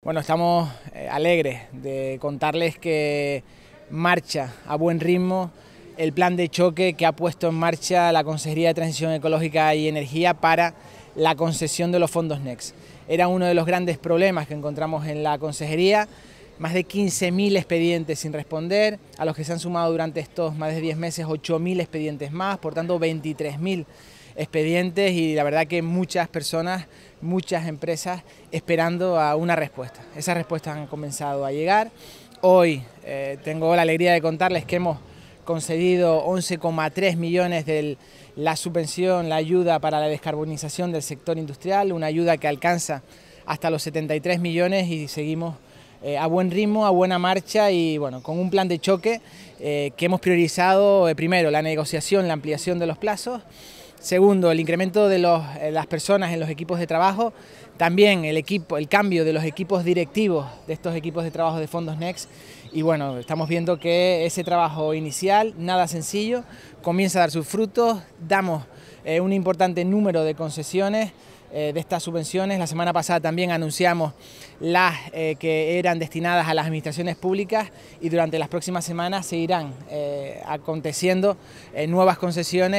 Bueno, estamos eh, alegres de contarles que marcha a buen ritmo el plan de choque que ha puesto en marcha la Consejería de Transición Ecológica y Energía para la concesión de los fondos NEXT. Era uno de los grandes problemas que encontramos en la Consejería, más de 15.000 expedientes sin responder, a los que se han sumado durante estos más de 10 meses 8.000 expedientes más, por tanto 23.000 expedientes y la verdad que muchas personas, muchas empresas esperando a una respuesta. Esas respuestas han comenzado a llegar. Hoy eh, tengo la alegría de contarles que hemos concedido 11,3 millones de la subvención, la ayuda para la descarbonización del sector industrial, una ayuda que alcanza hasta los 73 millones y seguimos eh, a buen ritmo, a buena marcha y bueno, con un plan de choque eh, que hemos priorizado eh, primero la negociación, la ampliación de los plazos, segundo el incremento de los, las personas en los equipos de trabajo, también el, equipo, el cambio de los equipos directivos de estos equipos de trabajo de fondos Next y bueno, estamos viendo que ese trabajo inicial, nada sencillo, comienza a dar sus frutos, damos un importante número de concesiones, eh, de estas subvenciones. La semana pasada también anunciamos las eh, que eran destinadas a las administraciones públicas y durante las próximas semanas se irán eh, aconteciendo nuevas concesiones.